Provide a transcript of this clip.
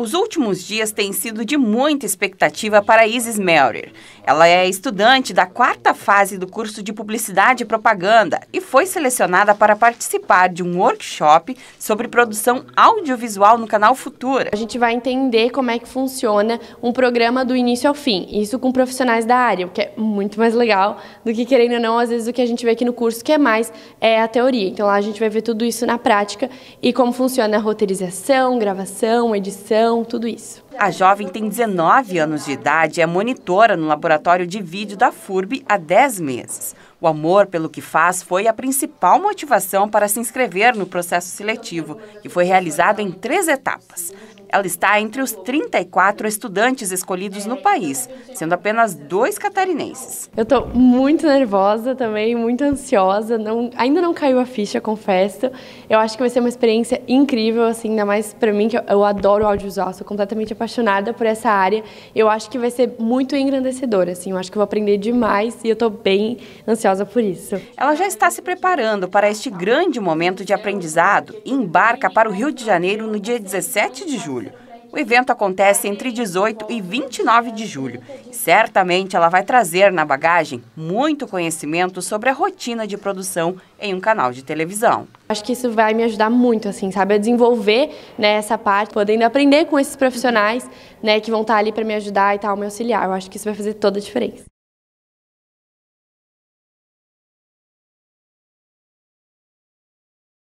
Os últimos dias têm sido de muita expectativa para Isis Melrier. Ela é estudante da quarta fase do curso de Publicidade e Propaganda e foi selecionada para participar de um workshop sobre produção audiovisual no canal Futura. A gente vai entender como é que funciona um programa do início ao fim, isso com profissionais da área, o que é muito mais legal do que, querendo ou não, às vezes o que a gente vê aqui no curso, que é mais é a teoria. Então lá a gente vai ver tudo isso na prática e como funciona a roteirização, gravação, edição, então, tudo isso. A jovem tem 19 anos de idade e é monitora no laboratório de vídeo da FURB há 10 meses. O amor pelo que faz foi a principal motivação para se inscrever no processo seletivo, que foi realizado em três etapas. Ela está entre os 34 estudantes escolhidos no país, sendo apenas dois catarinenses. Eu estou muito nervosa também, muito ansiosa. Não, ainda não caiu a ficha, confesso. Eu acho que vai ser uma experiência incrível, assim, ainda mais para mim, que eu, eu adoro audiovisual, sou completamente apaixonada por essa área. Eu acho que vai ser muito engrandecedor, assim. Eu acho que eu vou aprender demais e eu estou bem ansiosa por isso. Ela já está se preparando para este grande momento de aprendizado e embarca para o Rio de Janeiro no dia 17 de julho. O evento acontece entre 18 e 29 de julho. Certamente ela vai trazer na bagagem muito conhecimento sobre a rotina de produção em um canal de televisão. Acho que isso vai me ajudar muito, assim, sabe, a desenvolver né, essa parte, podendo aprender com esses profissionais, né, que vão estar ali para me ajudar e tal, me auxiliar. Eu acho que isso vai fazer toda a diferença.